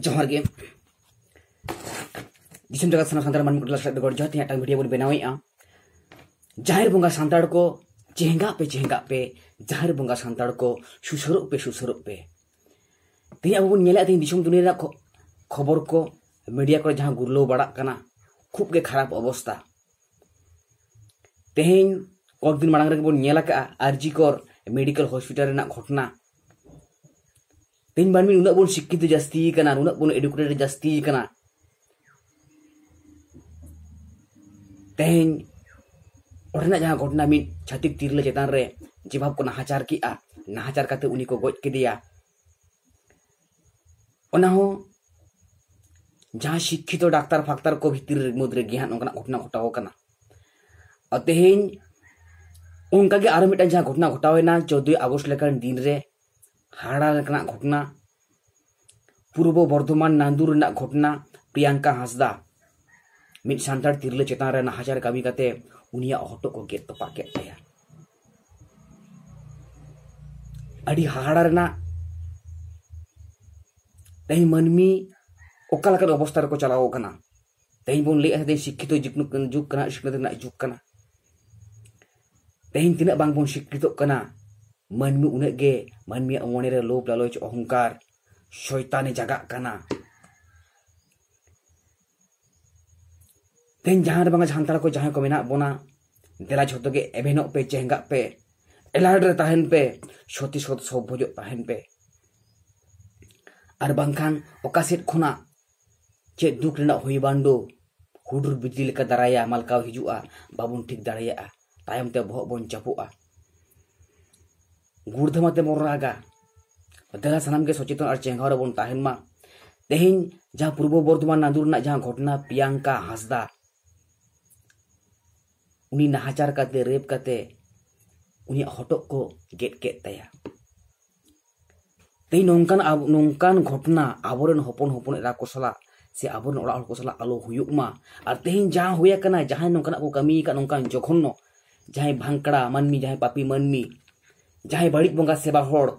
ᱡᱚᱦᱟᱨ ᱜᱮ ᱫᱤᱥᱚᱢ ᱡᱟᱠᱟᱛ ᱥᱟᱱᱟᱢ ᱥᱟᱱᱛᱟᱲ ᱢᱟᱹᱱᱢᱤ ᱠᱚ ᱴᱚᱞᱟ ᱥᱟᱞᱟᱜ ᱵᱮᱜᱚᱨ ᱡᱟᱦᱟᱸ ᱛᱤᱱᱟᱹᱜ ᱵᱷᱤᱰᱤᱭᱳ ᱵᱚᱱ ᱵᱮᱱᱟᱣᱮᱜᱼᱟ ᱡᱟᱦᱮᱨ ᱵᱚᱸᱜᱟ ᱥᱟᱱᱛᱟᱲ ᱠᱚ ᱪᱮᱦᱮᱸᱜᱟ ᱯᱮ ᱪᱮᱦᱮᱸᱜᱟ ᱯᱮ ᱡᱟᱦᱮᱨ ᱵᱚᱸᱜᱟ ᱥᱟᱱᱛᱟᱲ ᱠᱚ ᱥᱩᱥᱟᱹᱨᱚᱜ ᱯᱮ ᱥᱩᱥᱟᱹᱨᱚᱜ ᱯᱮ ᱛᱮᱦᱮᱧ ᱟᱵᱚ ᱵᱚᱱ ᱧᱮᱞᱮᱫ ᱛᱮᱦᱮᱧ ᱫᱤᱥᱚᱢ ᱫᱩᱱᱤᱭᱟᱹ ᱨᱮᱱᱟᱜ ᱠᱷᱚᱵᱚᱨ ᱠᱚ ᱢᱤᱰᱤᱭᱟ ᱠᱚᱨᱮ ᱡᱟᱦᱟᱸ ᱜᱩᱨᱞᱟᱹᱣ ᱵᱟᱲᱟᱜ ᱠᱟᱱᱟ ᱠᱷᱩᱵ ᱜᱮ ᱠᱷᱟᱨᱟᱯ ᱚᱵᱚᱥᱛᱟ ᱛᱮᱦᱮᱧ ᱠᱚᱭᱮᱠ ᱫᱤᱱ ᱢᱟᱲᱟᱝ ᱨᱮᱜᱮ ᱵᱚᱱ ᱧᱮᱞ ᱟᱠᱟᱜᱼᱟ ᱟᱨᱡᱤ ᱠᱚᱨ ᱢᱮᱰᱤᱠᱮᱞ ᱦᱚᱥᱯᱤᱴᱟᱞ ᱨᱮᱱᱟᱜ ᱜᱷᱚᱴᱚᱱᱟ ᱛᱮᱦᱮᱧ ᱢᱟᱹᱱᱢᱤ ᱩᱱᱟᱹᱜ ᱵᱚᱱ ᱥᱤᱠᱠᱷᱤᱛᱚ ᱡᱟᱹᱥᱛᱤ ᱟᱠᱟᱱᱟ ᱩᱱᱟᱹᱜ ᱵᱚᱱ ᱮᱰᱩᱠᱮᱴᱮᱰ ᱡᱟᱹᱥᱛᱤ ᱟᱠᱟᱱᱟ ᱛᱮᱦᱮᱧ ᱚᱸᱰᱮᱱᱟᱜ ᱡᱟᱦᱟᱸ ᱜᱷᱚᱴᱚᱱᱟ ᱢᱤᱫ ᱪᱷᱟᱹᱛᱤᱠ ᱛᱤᱨᱞᱟᱹ ᱪᱮᱛᱟन ᱨᱮ ᱡᱮ ᱵᱷᱟᱵ ᱠᱚ ᱱᱟᱦᱟᱪᱟᱨ ᱠᱮᱜᱼᱟ ᱱᱟᱦᱟᱪᱟᱨ ᱠᱟᱛᱮ ᱩᱱᱤ ᱠᱚ ᱜᱚᱡ ᱠᱮᱫᱮᱭᱟ ᱚᱱᱟ ᱦᱚᱸ जहाँ शिक्षित तो डाक्टर फाक्टर को भीतर मध्य गया घटना घटाव तेहन उनका और मिट्टन जहाँ घटना घटावना चौदह अगस्त लेकिन दिन रे हाड़ा घटना पूर्व बर्धमान नांदू घटना प्रियंका हासदा मिड सानतार तिरल चेतान रे कमी करते उनिया को गेद तपा के हाड़ा तेई मनमी ओका अवस्था को चलाव कना तेई बोन ले शिक्षित जुगना जुग कना शिक्षित ना जुग तेई तिना बांग शिक्षित मानमी उन्गे मानमी अंगने लोभ लालच अहंकार शयतान जगह तेन जहां सानता को जहां को मना बना देला जो एभन पे चेहगा पे एलार्ट तहन पे सती सत सभ्यज तहन पे और बाखान खुना चे दुख हुई बंडो हुडुर बिजली दाराया मालका हिजुआ बाबू ठीक दाड़ा तयते बहुत बन चापा गुड़ गुड़धमाते मोरनागा अदला सनाम के सचेत और चेहर बन तहनमा तेहन जहां पूर्व बर्धमान नादुर जहां घटना प्रियंका हासदा उनी नाहाचार करते रेप करते उनी हटोक को गेट गेट तया तेहन नंकान नंकान घटना आबोरेन हपन हपन एरा को सला से अब ओरा को सला आलो हुयुकमा आर तेहन जहां हुया कना जहां को कमी का नंकान जखन जहां भांकड़ा मानमी जहां पापी मानमी जहाँ बड़ी बंगा सेवा हर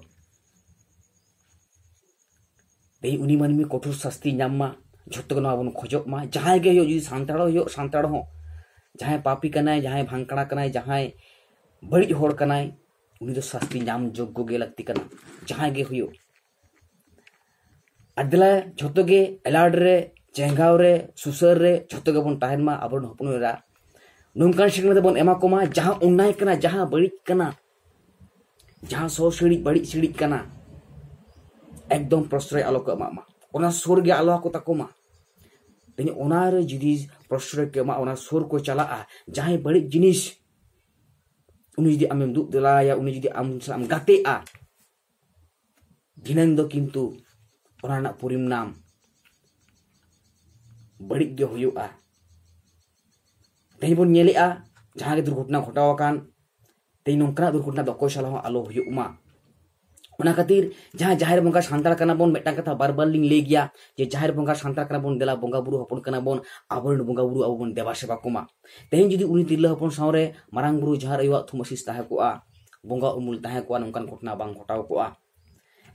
भाई उन मानी कठोर शस्ती नाममा जो ना बन खजमा जहाँ के सानाड़ हो सानाड़ पापी कनाए जहाँ भांकड़ा कनाए जहाँ बड़ी हर कनाए उन शस्ती नाम जोग्य के लगती कना जहाँ के हो आदला जो एलार्ड रे चेहगाव रे सुसर रे जो बनमा अब हपनरा नौकान सिकनाते बन एमा कोमा जहाँ उन्नाय कना जहाँ बड़ी कना Jangan so shirik bari shirik kana ekdom prostray alok ma ma ona surga allah ko takoma tani ona re jidi prostray ke ma ona sur ko chala a ah. jahan bari jinis ini jidi amem du dela ya unu jidi am sam gate a dinang do kintu ona nak purim nam bari ge hoyu pun tani bon jangan kita jahan ge durghotna ᱛᱮᱦᱮᱧ ᱱᱚᱝᱠᱟᱱᱟᱜ ᱫᱩᱨᱜᱷᱚᱴᱚᱱᱟ ᱫᱚ ᱚᱠᱚᱭ ᱥᱟᱞᱟᱜ ᱦᱚᱸ ᱟᱞᱚ ᱦᱩᱭᱩᱜ ᱢᱟ ᱚᱱᱟ ᱠᱷᱟᱹᱛᱤᱨ ᱡᱟᱦᱟᱸ ᱡᱟᱦᱮᱨ ᱵᱚᱸᱜᱟ ᱥᱟᱱᱛᱟᱲ ᱠᱟᱱᱟ ᱵᱚᱱ ᱢᱤᱫᱴᱟᱝ ᱠᱟᱛᱷᱟ ᱵᱟᱨ ᱵᱟᱨ ᱞᱤᱧ ᱞᱟᱹᱭ ᱜᱮᱭᱟ ᱡᱮ ᱡᱟᱦᱮᱨ ᱵᱚᱸᱜᱟ ᱥᱟᱱᱛᱟᱲ ᱠᱟᱱᱟ ᱵᱚᱱ ᱫᱮᱞᱟ ᱵᱚᱸᱜᱟ ᱵᱩᱨᱩ ᱦᱚᱯᱚᱱ ᱠᱟᱱᱟ ᱵᱚᱱ ᱟᱵᱚᱨᱮᱱ ᱵᱚᱸᱜᱟ ᱵᱩᱨᱩ ᱟᱵᱚ ᱵᱚᱱ ᱫᱮᱵᱟ ᱥᱮᱵᱟ ᱠᱚᱢᱟ ᱛᱮᱦᱮᱧ ᱡᱩᱫᱤ ᱩᱱᱤ ᱛᱤᱨᱞᱟᱹ ᱦᱚᱯᱚᱱ ᱥᱟᱶᱨᱮ ᱢᱟᱨᱟᱝ ᱵᱩᱨᱩ ᱡᱟᱦᱟᱸ ᱟᱭᱳᱣᱟᱜ ᱛᱷᱩᱢ ᱟᱥᱤᱥ ᱛᱟᱦᱮᱸ ᱠᱚᱜᱼᱟ ᱵᱚᱸᱜᱟ ᱩᱢᱩᱞ ᱛᱟᱦᱮᱸ ᱠᱚᱜᱼᱟ ᱱᱚᱝᱠᱟᱱ ᱜᱷᱚᱴᱚᱱᱟ ᱵᱟᱝ ᱜᱷᱚᱴᱟᱣ ᱠᱚᱜᱼᱟ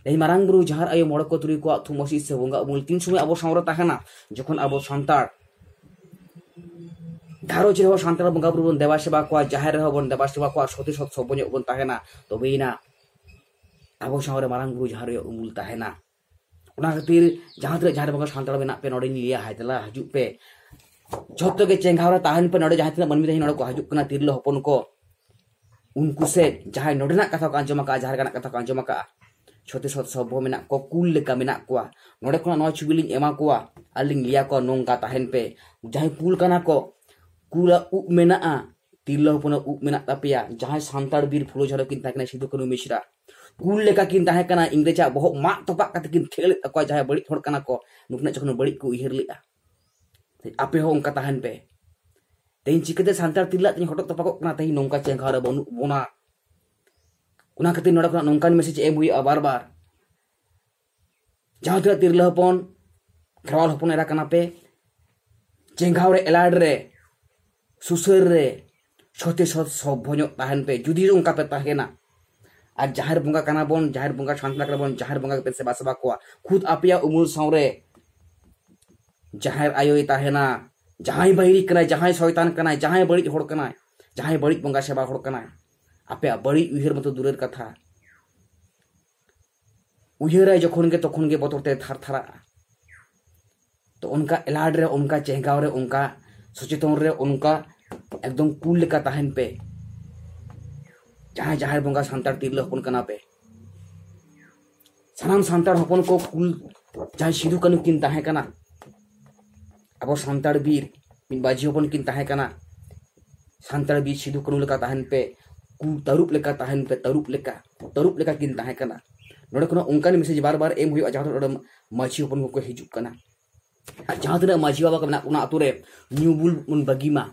এই মারাং বুরু যাহার আয়ো মড়ক তুরি কোয়া থুমসি সে বঙ্গা উমুল তিন সময় আবো সংরতা হানা যখন আবো সন্তার 다뤄지려고 산타라 뭔가 부르면 대바시바과 자해를 하고 대바시바과 소대서 소보니 오번 따해나 또베이나 아보상어레 말한 구루 자하려 우물 따해나 ᱚᱱᱟ ᱠᱷᱟᱹᱛᱤᱨ ᱡᱟᱦᱟᱸ ᱛᱤᱱᱟᱹᱜ ᱡᱟᱦᱟᱸ ᱵᱟᱝ ᱥᱟᱱᱛᱟᱲ ᱢᱮᱱᱟᱜ ᱯᱮ ᱱᱚᱰᱮᱧ ᱞᱟᱹᱭᱟ ᱦᱟᱡᱞᱟ ᱦᱤᱡᱩᱜ ᱯᱮ ᱡᱷᱚᱛᱚ ᱜᱮ ᱪᱮᱸᱜᱷᱟᱣᱨᱟ ᱛᱟᱦᱮᱱ ᱯᱮ ᱱᱚᱰᱮ ᱡᱟᱦᱟᱸ ᱛᱤᱱᱟᱹᱜ ᱢᱟᱹᱱᱢᱤ ᱛᱟᱦᱮᱱ ᱱᱚᱰᱮ ᱠᱚ ᱦᱤᱡᱩᱜ ᱠᱟᱱᱟ ᱛᱤᱨᱞᱟᱹ ᱦᱚᱯᱚᱱ ᱠᱚ ᱩᱱᱠᱩ ᱥᱮ ᱡᱟᱦᱟᱸᱭ ᱱᱚᱰᱮᱱᱟᱜ ᱠᱟᱛᱷᱟ ᱠᱚ ᱟᱸᱡᱚᱢ ᱟᱠᱟᱜᱼᱟ ᱡᱟᱦᱟᱸ ᱞᱮᱠᱟᱱᱟᱜ ᱠᱟᱛᱷᱟ ᱠᱚ ᱟᱸᱡᱚᱢ ᱟᱠᱟᱜᱼᱟ ᱪᱷᱚᱛᱤᱥᱚᱛ ᱥᱚᱵᱷᱚ ᱢᱮᱱᱟᱜ ᱠᱚ ᱠᱩᱞ ᱞᱮᱠᱟ ᱢᱮᱱᱟᱜ ᱠᱚᱣᱟ ᱠᱩᱞᱟ ᱩᱵ ᱢᱮᱱᱟᱜᱼᱟ ᱛᱤᱨᱞᱟᱹ ᱦᱚᱯᱚᱱᱟᱜ ᱩᱵ ᱢᱮᱱᱟᱜ ᱛᱟᱯᱮᱭᱟ ᱡᱟᱦᱟᱸᱭ ᱥᱟᱱᱛᱟᱲ ᱵᱤᱨ ᱯᱷᱩᱞᱳ ᱡᱷᱟᱲᱚ ᱠᱤᱱ ᱛᱟᱦᱮᱸ ᱠᱟᱱᱟ ᱥᱤᱫᱩ ᱠᱟᱹᱱᱩ ᱢᱤᱥᱨᱟ ᱠᱩᱞ ᱞᱮᱠᱟ ᱠᱤᱱ ᱛᱟᱦᱮᱸ ᱠᱟᱱᱟ ᱤᱝᱨᱮᱡᱟᱜ ᱵᱚᱦᱚᱜ ᱢᱟᱜ ᱛᱚᱯᱟᱜ ᱠᱟᱛᱮ ᱠᱤᱱ ᱴᱷᱮᱞ ᱞᱮᱫ ᱛᱟᱠᱚᱣᱟ ᱡᱟᱦᱟᱸᱭ ᱵᱟᱹᱲᱤᱡ ᱦᱚᱲ ᱠᱟᱱᱟ ᱠᱚ ᱱᱩᱠᱩᱱᱟᱜ ᱡᱚᱠᱷᱚᱱ ᱵᱟᱹᱲᱤᱡ ᱠᱚ ᱩᱭᱦᱟᱹᱨ ᱞᱮᱫᱼᱟ ᱟᱯᱮ ᱦᱚᱸ ᱚᱱᱠᱟ ᱛᱟᱦᱮᱱ ᱯᱮ ᱛᱮᱦᱮᱧ ᱪᱤᱠᱟᱹᱛᱮ ᱥᱟᱱᱛᱟᱲ ᱛᱤᱨᱞᱟᱹ ᱛᱤᱧ ᱦᱚᱴᱚᱜ ᱛᱚᱯᱟᱜᱚᱜ ᱠᱟᱱᱟ ᱛᱮᱦᱮᱧ ᱱᱚᱝᱠᱟ ᱪᱮᱸᱜᱷᱟᱣ ᱨᱮ ᱵᱟᱹᱱᱩᱜ ᱵᱚᱱᱟ ᱚᱱᱟ ᱠᱷᱟᱹᱛᱤᱨ ᱱᱚᱰᱮ ᱠᱷᱚᱱᱟᱜ ᱱᱚᱝᱠᱟᱱ ᱢᱮᱥᱮᱡ ᱮᱢ ᱦᱩᱭᱩᱜᱼᱟ ᱵᱟᱨ ᱵᱟᱨ ᱡᱟᱦᱟᱸ ᱛᱤᱱᱟᱹᱜ ᱛᱤᱨᱞᱟᱹ ᱦᱚᱯᱚᱱ ᱠᱷᱮᱨᱣᱟᱞ ᱦᱚᱯᱚᱱ ᱮᱨᱟ ᱠᱟᱱᱟ ᱯᱮ ᱪᱮᱸᱜᱷᱟᱣ ᱨᱮ ᱮᱞᱟᱰ ᱨᱮ सुसरें छतेसत सभ्यपे जुदी उनकापे और जहां बंगा बन जहाँ बंगा सानता बन जहाँ बंगा पे बसबा को खुद आपे उमुल सौरे जहाँ आयोई तहना जहाँ बहरी कर जहां शयतान कर जहाँ बड़ी हड़ा जहाँ बड़ी बंगा सेवा आपे बड़ी उहर मत दूर कथा उहरा जखे तखनगे बतरते थर तो उनका एलार्ड रे उनका चेहगा रे उनका सचेतन उनका एकदम कुल का तहन पे जहां जहां बंगा सानार तिरलोपना पे सामान सानार हपन को कुल जहां सिदू कानू किन कना अब सानार बीर बाजी हपन किन कना बीर सिदू कानू लेका तहन पे कुल तरुप लेका तहन पे तरुप लेका तरुप लेका किन नोड़े कोनो उनकान मेसेज बार बार एम हुआ जहां माछी हपन को हजुकना ᱡᱟᱦᱟᱸ ᱛᱤᱱᱟᱹᱜ ᱢᱟᱺᱡᱷᱤ ᱵᱟᱵᱟ ᱠᱚ ᱢᱮᱱᱟᱜ ᱚᱱᱟ ᱟᱛᱳ ᱨᱮ ᱧᱩ ᱵᱩᱞ ᱵᱚᱱ ᱵᱟᱹᱜᱤ ᱢᱟ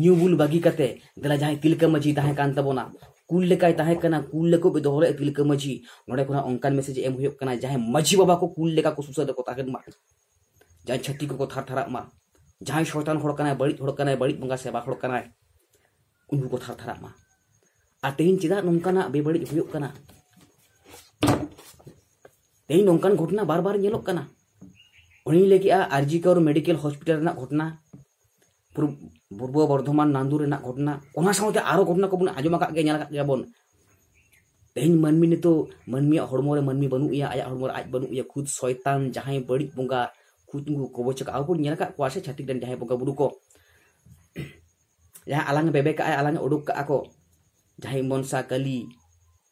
ᱧᱩ ᱵᱩᱞ ᱵᱟᱹᱜᱤ ᱠᱟᱛᱮ ᱫᱮᱞᱟ ᱡᱟᱦᱟᱸᱭ ᱛᱤᱞᱠᱟᱹ ᱢᱟᱺᱡᱷᱤ ᱛᱟᱦᱮᱸ ᱠᱟᱱ ᱛᱟᱵᱚᱱᱟ ᱠᱩᱞ ᱞᱮᱠᱟᱭ ᱛᱟᱦᱮᱸ ᱠᱟᱱᱟ ᱠᱩᱞ ᱞᱮᱠᱚ ᱯᱮ ᱫᱚᱦᱚ ᱞᱮᱫ ᱛᱤᱞᱠᱟᱹ ᱢᱟᱺᱡᱷᱤ ᱱᱚᱰᱮ ᱠᱷᱚᱱᱟᱜ ᱚᱱᱠᱟᱱ ᱢᱮᱥᱮᱡᱽ ᱮᱢ ᱦᱩᱭᱩᱜ ᱠᱟᱱᱟ ᱡᱟᱦᱟᱸᱭ ᱢᱟᱺᱡᱷᱤ ᱵᱟᱵᱟ ᱠᱚ ᱠᱩᱞ ᱞᱮᱠᱟ ᱠᱚ ᱥᱩᱥᱟᱹᱨ ᱨᱮᱠᱚ ᱛᱟᱦᱮᱱ ᱢᱟ ᱡᱟᱦᱟᱸᱭ ᱪᱷᱟᱹᱛᱤᱠ ᱠᱚᱠᱚ ᱛᱷᱟᱨ ᱛᱷᱟᱨᱟᱜ ᱢᱟ ᱡᱟᱦᱟᱸᱭ ᱥᱚᱭᱛᱟᱱ ᱦᱚᱲ ᱠᱟᱱᱟᱭ ᱵᱟᱹᱲᱤᱡ ᱦᱚᱲ ᱠᱟᱱᱟᱭ ᱵᱟᱹᱲᱤᱡ ᱵᱚᱸᱜᱟ ᱥᱮᱵᱟ ᱦᱚᱲ ᱠᱟᱱᱟᱭ ᱩᱱᱠᱩ ᱠᱚ ᱛᱷᱟᱨ ᱛᱷᱟᱨᱟᱜ ᱢᱟ ᱟᱨ ᱛᱮᱦᱮᱧ ᱪᱮᱫᱟᱜ ᱱᱚᱝᱠᱟᱱᱟᱜ ᱵᱮᱵᱟᱹᱲᱤᱡ ᱦᱩᱭᱩᱜ ᱠᱟᱱᱟ ᱛᱮᱦᱮᱧ ᱱᱚᱝᱠᱟᱱ ᱜᱷᱚᱴᱚᱱᱟ ᱵᱟᱨ ᱵᱟᱨ ᱧᱮᱞᱚᱜ ᱠᱟᱱᱟ ᱩᱱᱤ ᱞᱟᱹᱭ ᱠᱮᱜᱼᱟ ᱟᱨᱡᱤᱠᱚᱨ ᱢᱮᱰᱤᱠᱮᱞ ᱦᱚᱥᱯᱤᱴᱟᱞ ᱨᱮᱱᱟᱜ ᱜᱷᱚᱴᱚᱱᱟ ᱯᱩᱨᱵᱚ ᱵᱚᱨᱫᱷᱚᱢᱟᱱ ᱱᱟᱱᱫᱩ ᱨᱮᱱᱟᱜ ᱜᱷᱚᱴᱚᱱᱟ ᱚᱱᱟ ᱥᱟᱶᱛᱮ ᱟᱨᱚ ᱜᱷᱚᱴᱚᱱᱟ ᱠᱚᱵᱚᱱ ᱟᱸᱡᱚᱢ ᱟᱠᱟᱫ ᱜᱮᱭᱟ ᱧᱮᱞ ᱟᱠᱟᱫ ᱜᱮᱭᱟᱵᱚᱱ ᱛᱮᱦᱮᱧ ᱢᱟᱹᱱᱢᱤ ᱱᱤᱛᱚᱜ ᱢᱟᱹᱱᱢᱤᱭᱟᱜ ᱦᱚᱲᱢᱚ ᱨᱮ ᱢᱟᱹᱱᱢᱤ ᱵᱟᱹᱱᱩᱜ ᱮᱭᱟ ᱟᱭᱟᱜ ᱦᱚᱲᱢᱚ ᱨᱮ ᱟᱡ ᱵᱟᱹᱱᱩᱜ ᱮᱭᱟ ᱠᱷᱩᱫ ᱥᱚᱭᱛᱟᱱ ᱡᱟᱦᱟᱸᱭ ᱵᱟᱹᱲᱤᱡ ᱵᱚᱸᱜᱟ ᱠᱷᱩᱫ ᱩᱱᱠᱩ ᱠᱚᱵᱚᱪ ᱟᱠᱟᱫ ᱵᱚᱱ ᱧᱮᱞ ᱟᱠᱟᱫ ᱠᱚᱣᱟ ᱥᱮ ᱪᱷᱟᱹᱛᱤᱠ ᱨᱮᱱ ᱡᱟᱦᱟᱸᱭ ᱵᱚᱸᱜᱟ ᱵᱩᱨᱩ ᱠᱚ ᱡᱟᱦᱟᱸ ᱟᱞᱟᱝ ᱵᱮᱵᱮ ᱠᱟᱜᱼᱟᱭ ᱟᱞᱟᱝ ᱩᱰᱩᱠ ᱠᱟᱜᱼᱟ ᱠᱚ ᱡᱟᱦᱟᱸᱭ ᱢᱚᱱᱥᱟ ᱠᱟᱹᱞᱤ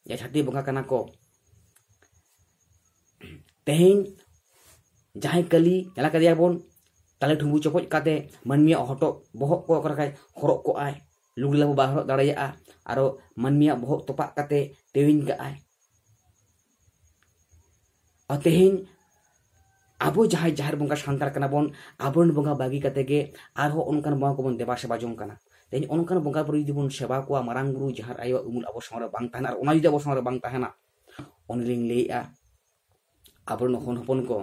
ᱡᱟᱦᱟᱸᱭ ᱪᱷᱟᱹᱛᱤᱠ ᱵᱚᱸᱜᱟ ᱠᱟᱱᱟ ᱠᱚ ᱛᱮᱦᱮᱧ ᱡᱟᱦᱟᱸᱭ ᱠᱟᱹᱞᱤ ᱧᱮᱞ ᱠᱟᱫᱮᱭᱟᱵᱚᱱ ᱛᱟᱦᱞᱮ ᱰᱷᱩᱸᱵᱩ ᱪᱚᱯᱚᱡ ᱠᱟᱛᱮ ᱢᱟᱹᱱᱢᱤᱭᱟᱜ ᱦᱚᱴᱚᱜ ᱵᱚᱦᱚᱜ ᱠᱚ ᱚᱠᱟᱞᱮᱠᱟᱭ ᱦᱚᱨᱚᱜ ᱠᱚᱜᱼᱟᱭ ᱞᱩᱜᱽᱲᱤ ᱞᱟᱵᱚ ᱵᱟᱭ ᱦᱚᱨᱚᱜ ᱫᱟᱲᱮᱭᱟᱜᱼᱟ ᱟᱨᱚ ᱢᱟᱹᱱᱢᱤᱭᱟᱜ ᱵᱚᱦᱚᱜ ᱛᱚᱯᱟᱜ ᱠᱟᱛᱮ ᱛᱮᱣᱤᱧ ᱠᱟᱜᱼᱟᱭ ᱟᱨ ᱛᱮᱦᱮᱧ ᱟᱵᱚ ᱡᱟᱦᱟᱸᱭ ᱡᱟᱦᱮᱨ ᱵᱚᱸᱜᱟ ᱥᱟᱱᱛᱟᱲ ᱠᱟᱱᱟ ᱵᱚᱱ ᱟᱵᱚᱨᱮᱱ ᱵᱚᱸᱜᱟ ᱵᱟᱹᱜᱤ ᱠᱟᱛᱮ ᱜᱮ ᱟᱨᱦᱚᱸ ᱚᱱᱠᱟᱱ ᱵᱚᱸᱜᱟ ᱠᱚᱵᱚᱱ ᱫᱮᱵᱟ ᱥᱮᱵᱟ ᱡᱚᱝ ᱠᱟᱱᱟ ᱛᱮᱦᱮᱧ ᱚᱱᱠᱟᱱ ᱵᱚᱸᱜᱟ ᱵᱩᱨᱩ ᱡᱩᱫᱤ ᱵᱚᱱ ᱥᱮᱵᱟ ᱠᱚᱣᱟ ᱢᱟᱨᱟᱝ ᱵᱩᱨᱩ ᱡᱟᱦᱟᱸ ᱟᱭᱳᱣᱟᱜ ᱩᱢᱩᱞ ᱟᱵᱚ ᱥᱟᱶᱨᱮ ᱵᱟᱝ ᱛᱟᱦᱮᱱᱟ ᱟᱨ ᱚᱱᱟ ᱡᱩᱫᱤ ᱟᱵᱚ ᱥᱟᱶᱨᱮ ᱵᱟᱝ ᱛᱟᱦᱮᱱᱟ ᱚᱱᱮᱞᱤᱧ ᱞᱟᱹᱭᱮᱜᱼᱟ ᱟᱵᱚᱨᱮᱱ ᱦᱚᱱ ᱦᱚᱯᱚᱱ ᱠᱚ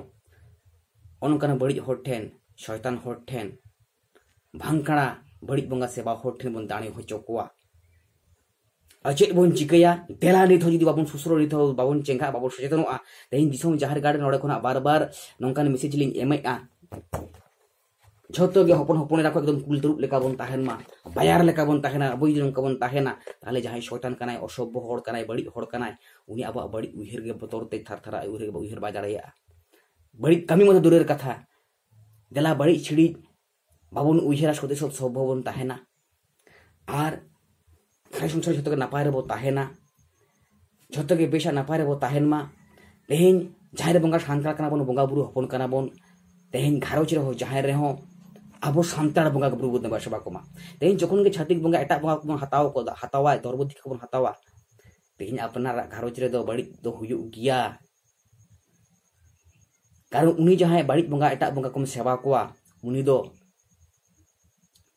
ᱚᱱᱠᱟᱱ ᱵᱟᱹᱲᱤᱡ ᱦᱚᱲ ᱴᱷᱮᱱ ᱥᱚᱭᱛᱟᱱ ᱦᱚᱲ ᱴᱷᱮᱱ ᱵᱷᱟᱝᱠᱟᱲᱟ ᱵᱟᱹᱲᱤᱡ ᱵᱚᱸᱜᱟ ᱥᱮᱵᱟ ᱦᱚᱲ ᱴᱷᱮᱱ ᱵᱚᱱ ᱫᱟᱲᱮ ᱦᱚᱪᱚ ᱠᱚᱣᱟ ᱟᱨ ᱪᱮᱫ ᱵᱚᱱ ᱪᱤᱠᱟᱹᱭᱟ ᱫᱮᱞᱟ ᱱᱤᱛ ᱦᱚᱸ ᱡᱩᱫᱤ ᱵᱟᱵᱚᱱ ᱥᱩᱥᱨᱚ ᱱᱤᱛ ᱦᱚᱸ ᱵᱟᱵᱚᱱ ᱪᱮᱸᱜᱷᱟᱜ ᱵᱟᱵᱚᱱ ᱥᱚᱪᱮᱛᱚᱱᱚᱜᱼᱟ ᱛᱮᱦᱮᱧ ᱫᱤᱥᱚᱢ ᱡᱟᱦᱟᱨ ᱜᱟᱲ ᱱᱚᱰᱮ ᱠᱷᱚᱱᱟᱜ ᱵᱟᱨ ᱵᱟᱨ ᱱᱚᱝᱠᱟᱱ ᱢᱮᱥᱮᱡᱽ ᱞᱤᱧ ᱮᱢᱮᱜᱼᱟ ᱡᱷᱚᱛᱚ ᱜᱮ ᱦᱚᱯᱚᱱ ᱦᱚᱯᱚᱱ ᱮᱨᱟ ᱠᱚ ᱮᱠᱫᱚম ᱠᱩᱞ ᱛᱩᱨᱩᱵ ᱞᱮᱠᱟ ᱵᱚᱱ ᱛᱟᱦᱮᱱ ᱢᱟ ᱵᱟᱭᱟᱨ ᱞᱮᱠᱟ ᱵᱚᱱ ᱛᱟᱦᱮᱱᱟ ᱟᱵᱚ ᱡᱩᱫᱤ ᱱᱚᱝᱠᱟ ᱵᱚᱱ ᱛᱟᱦᱮᱱᱟ ᱛᱟᱦᱞᱮ ᱡᱟᱦᱟᱸᱭ ᱥᱚᱭᱛᱟᱱ ᱠᱟᱱᱟᱭ ᱚᱥᱚᱵᱽᱵᱚ ᱦᱚᱲ ᱠᱟᱱᱟᱭ ᱵᱟᱹᱲᱤᱡ ᱦᱚᱲ ᱠᱟᱱᱟᱭ ᱩᱱᱤ ᱟᱵᱚᱣᱟᱜ ᱵᱟᱹᱲᱤᱡ ᱩᱭᱦᱟᱹᱨ ᱜᱮ ᱵᱚᱛᱚᱨ ᱛᱮ ᱛᱷᱟᱨ ᱛᱷᱟᱨᱟ ᱩᱭᱦᱟᱹᱨ ᱜᱮ ᱩᱭᱦᱟᱹᱨ ᱵᱟᱭ ᱫᱟᱲᱮᱭᱟᱜᱼᱟ বাড়ির কামি মতো দূরের কথা দেলা বাড়ি ছিড়ি বাবন উইহেরা সদে সব সভবন তাহে না আর খাই সংসার ᱡᱚᱛᱚᱜᱮ ᱱᱟᱯᱟᱭ ᱨᱮᱵᱚ ᱛᱟᱦᱮᱱᱟ ᱡᱚᱛᱚᱜᱮ ᱵᱮᱥᱟ ᱱᱟᱯᱟᱭ ᱨᱮᱵᱚ ᱛᱟᱦᱮᱱ ᱢᱟ ᱛᱮᱦᱮᱧ ᱡᱟᱦᱮᱨ ᱵᱚᱸᱜᱟ ᱥᱟᱱᱛᱟᱲ ᱠᱟᱱᱟ ᱵᱚᱱ ᱵᱚᱸᱜᱟ ᱵᱩᱨᱩ ᱦᱚᱯᱚᱱ ᱠᱟᱱᱟ ᱵᱚᱱ ᱛᱮᱦᱮᱧ ᱜᱷᱟᱨᱚᱸᱡᱽ ᱨᱮᱦᱚᱸ ᱡᱟᱦᱮᱨ ᱨᱮᱦᱚᱸ ᱟᱵᱚ ᱥᱟᱱᱛᱟᱲ ᱵᱚᱸᱜᱟ ᱵᱩᱨᱩ ᱵᱚᱱ ᱫᱮᱵᱟ ᱥᱮᱵᱟ ᱠᱚᱢᱟ ᱛᱮᱦᱮᱧ ᱡᱚᱠᱷᱚᱱ ᱜᱮ ᱪᱷᱟᱹᱛᱤᱠ ᱵᱚᱸᱜᱟ ᱮᱴᱟᱜ ᱵᱚᱸᱜᱟ ᱠᱚᱵᱚᱱ ᱦᱟᱛᱟᱣ ᱠᱚ ᱦᱟᱛᱟᱣᱟ ᱫᱷᱚᱨᱢᱚ ᱫᱤᱠ ᱠᱚᱵᱚᱱ ᱦᱟᱛᱟᱣᱟ ᱛᱮᱦᱮᱧ ᱟᱯᱱᱟᱨᱟᱜ ᱜᱷᱟᱨᱚᱸᱡᱽ ᱨᱮᱫᱚ ᱵᱟᱹᱲᱤᱡ ᱫᱚ ᱦᱩᱭᱩᱜ ᱜᱮᱭᱟ karena uni jahai barik bunga etak bunga kum sewa kuwa uni do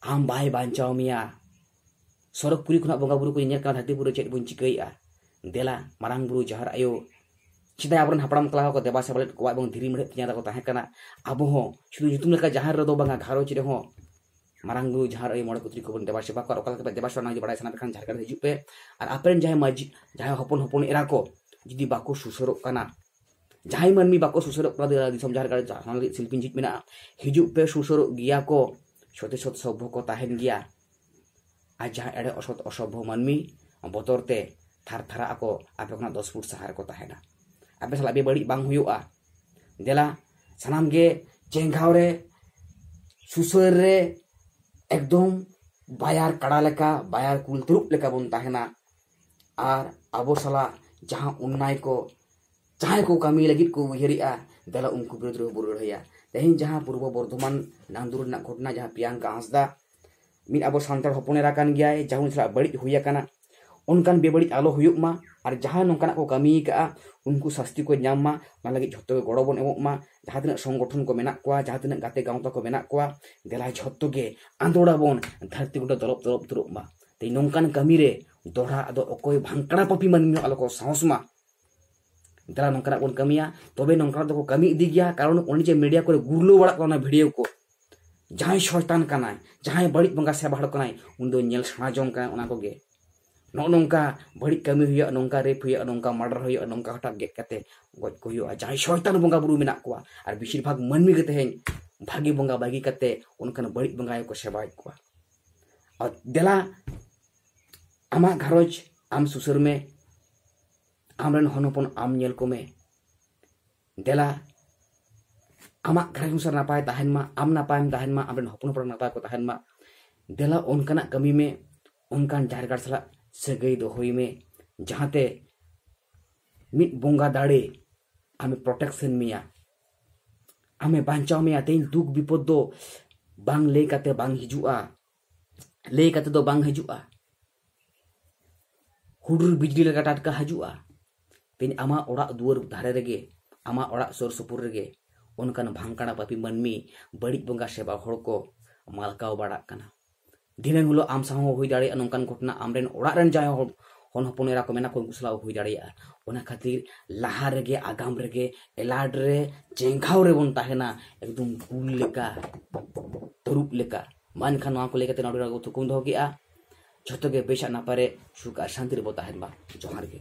ambai bancau mia sorok kuri kuna bunga buru kuri nyerkan hati buru cek bunci kei dela ya. marang buru jahar ayo cita ya pun haparam kelaha ko tebas sebalik ya kuwa bung diri mulai ternyata ko tahe kana abu ho shudu jutum leka jahar rodo bunga karo cire ho marang buru jahar ayo mora kutri kubun tebas sebak ya kuwa rokal kepe tebas warna jepara esana pekan jahar kana hijupe ar apren jahai maji jahai hopun era ko, jadi baku susuruk karena. ᱡᱟᱦᱟᱸᱭ ᱢᱟᱹᱱᱢᱤ ᱵᱟᱠᱚ ᱥᱩᱥᱟᱹᱨᱚᱜ ᱠᱟᱱᱟ ᱫᱩ ᱦᱟᱡᱟᱨ ᱫᱤᱥᱚᱢ ᱡᱟᱦᱟᱸ ᱞᱮᱠᱟ ᱡᱟᱦᱟᱸ ᱥᱤᱞᱯᱤᱧ ᱡᱷᱤᱡ ᱢᱮᱱᱟᱜᱼᱟ ᱦᱤᱡᱩᱜ ᱯᱮ ᱥᱩᱥᱟᱹᱨᱚᱜ ᱜᱮᱭᱟ ᱠᱚ ᱥᱚᱛᱮ ᱥᱚᱛ ᱥᱚᱵᱵᱷᱚ ᱠᱚ ᱛᱟᱦᱮᱱ ᱜᱮᱭᱟ ᱟᱨ ᱡᱟᱦᱟᱸ ᱮᱲᱮ ᱚᱥᱚᱛ ᱚᱥᱚᱵᱵᱷᱚ ᱢᱟᱹᱱᱢᱤ ᱵᱚᱛᱚᱨᱛᱮ ᱛᱷᱟᱨ ᱛᱷᱟᱨᱟᱜ ᱟᱠᱚ ᱟᱯᱮ ᱠᱷᱚᱱᱟᱜ ᱫᱚᱥ ᱯᱷᱩᱴ ᱥᱟᱦᱟ ᱨᱮᱠᱚ ᱛᱟᱦᱮᱱᱟ ᱟᱯᱮ ᱥᱟᱞᱟᱜ ᱵᱮᱵᱟᱹᱲᱤᱡ ᱵᱟᱝ ᱦᱩᱭᱩᱜᱼᱟ ᱫᱮᱞᱟ ᱥᱟᱱᱟᱢ ᱜᱮ ᱪᱮᱸᱜᱷᱟᱣ ᱨᱮ ᱥᱩᱥᱟᱹᱨ ᱨᱮ ᱮᱠᱫᱚᱢ ᱵᱟᱭᱟᱨ ᱠᱟᱲᱟ ᱞᱮᱠᱟ ᱵᱟᱭᱟᱨ ᱠᱩᱞ ᱛᱩᱨᱩᱵ ᱞᱮᱠᱟ ᱵᱚᱱ ᱛᱟᱦᱮᱱᱟ ᱟᱨ ᱟᱵᱚ ᱥᱟᱞᱟᱜ ᱡᱟᱦᱟᱸ ᱚᱱᱱᱟᱭ ᱠᱚ cahaya kami lagi ku beri a ah. dalam umku berdua berdua ya tapi jahat purba berduman nan dulu nak kurna jahat piang ka asda min abu santar hupun era kan gya jahat unsur abadit huya kana unkan bebadit alo huyuk ma ar jahat nung kanak kami ka a ah. unku sasti ku nyam ma nan lagi jahat ke goro bon emuk ma jahat nak songgothun ku menak kuah jahat nak gate gauntah ku menak kuah gelah jahat tu ke antara bon dhati kuda dalop dalop turuk ma tapi nung kan kami re Dora ado okoi bangkara papi manimyo aloko sahosma. Dara नौकरा बन कमिया तबे नौकरा दो कमी इदीगया कारण ओनिजे media को गुरलो बड़ा कोना वीडियो को जहां शैतान कनाय जहां बड़ी बंगा से बाड़ कनाय उंदो नेल सना जों बड़ी कमी हुया नोंका रेप हुया नोंका मर्डर हुया नोंका हटा गे कते गोज को हुया जहां बंगा बुरु मेना कोआ भाग मनमी गते हैं भागी बंगा भागी कते उनकन बड़ी बंगा को सेवा कोआ देला आम घरोज आम सुसुर में आमरन हनोपन आम नेल कोमे देला आमा घरसर नपाय ताहनमा आम नपायम ताहनमा आमरन हपन पर नपाय को ताहनमा देला ओनकना कमी में ओनकान जारगार सला सगई दो होई में जहाते मिट बोंगा दाड़े आमे प्रोटेक्शन मिया आमे बांचाव में आते दुख विपद दो बांग ले कते बांग हिजुआ ले कते दो बांग हिजुआ हुडुर बिजली लगा टाटका हजुआ ᱛᱮᱧ ᱟᱢᱟᱜ ᱚᱲᱟᱜ ᱫᱩᱣᱟᱹᱨ ᱫᱷᱟᱨᱮ ᱨᱮᱜᱮ ᱟᱢᱟᱜ ᱚᱲᱟᱜ ᱥᱩᱨ ᱥᱩᱯᱩᱨ ᱨᱮᱜᱮ ᱚᱱᱠᱟᱱ ᱵᱷᱟᱝᱠᱟᱲᱟ ᱯᱟᱯᱤ ᱢᱟᱹᱱᱢᱤ ᱵᱟᱹᱲᱤᱡ ᱵᱚᱸᱜᱟ ᱥᱮᱵᱟ ᱦᱚᱲ ᱠᱚ ᱢᱟᱞᱠᱟᱣ ᱵᱟᱲᱟᱜ ᱠᱟᱱᱟ ᱫᱤᱱᱟᱹᱢ ᱦᱤᱞᱳᱜ ᱟᱢ ᱥᱟᱶ ᱦᱚᱸ ᱦᱩᱭ ᱫᱟᱲᱮᱭᱟᱜᱼᱟ ᱱᱚᱝᱠᱟᱱ ᱜᱷᱚᱴᱚᱱᱟ ᱟᱢᱨᱮᱱ ᱚᱲᱟᱜ ᱨᱮᱱ ᱡᱟᱦᱟᱸᱭ ᱦᱚᱲ ᱦᱚᱱ ᱦᱚᱯᱚᱱ ᱮᱨᱟ ᱠᱚ ᱢᱮᱱᱟᱜ ᱠᱚ ᱩᱱᱠᱩ ᱥᱟᱞᱟᱜ ᱦᱩᱭ ᱫᱟᱲᱮᱭᱟᱜᱼᱟ ᱚᱱᱟ ᱠᱷᱟᱹᱛᱤᱨ ᱞᱟᱦᱟ ᱨᱮᱜᱮ ᱟᱜᱟᱢ ᱨᱮᱜᱮ ᱮᱞᱟᱰ ᱨᱮ ᱪᱮᱸᱜᱷᱟᱣ ᱨᱮᱵᱚᱱ ᱛᱟᱦᱮᱱᱟ ᱮᱠᱫᱚᱢ ᱩᱞ ᱞᱮᱠᱟ ᱛᱟᱹᱨᱩᱵ ᱞᱮᱠᱟ ᱢᱮᱱᱠᱷᱟᱱ ᱱᱚᱣᱟ ᱠᱚ ᱞᱟᱹᱭ ᱠᱟᱛᱮ ᱱᱚᱰᱮ ᱛᱷᱩᱠᱩᱢ ᱫᱚᱦᱚ ᱠᱮᱜᱼᱟ ᱡᱷᱚᱛᱚ ᱜᱮ ᱵᱮᱥᱟᱜ ᱱᱟᱯᱟᱭ ᱨᱮ ᱥᱩᱠ ᱟᱨ ᱥᱟᱱᱛᱤ ᱨᱮᱵᱚ ᱛᱟᱦᱮᱱ ᱢᱟ ᱡᱚᱦᱟᱨ ᱜᱮ